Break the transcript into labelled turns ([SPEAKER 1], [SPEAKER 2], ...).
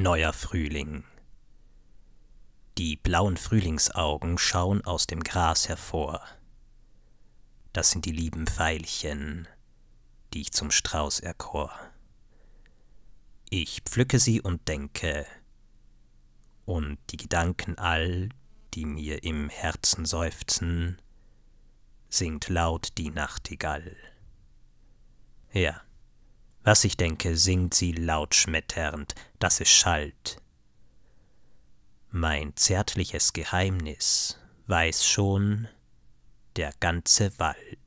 [SPEAKER 1] Neuer Frühling. Die blauen Frühlingsaugen schauen aus dem Gras hervor. Das sind die lieben Veilchen, die ich zum Strauß erkor. Ich pflücke sie und denke, und die Gedanken all, die mir im Herzen seufzen, singt laut die Nachtigall. Ja. Was ich denke, singt sie laut schmetternd, dass es schallt. Mein zärtliches Geheimnis weiß schon der ganze Wald.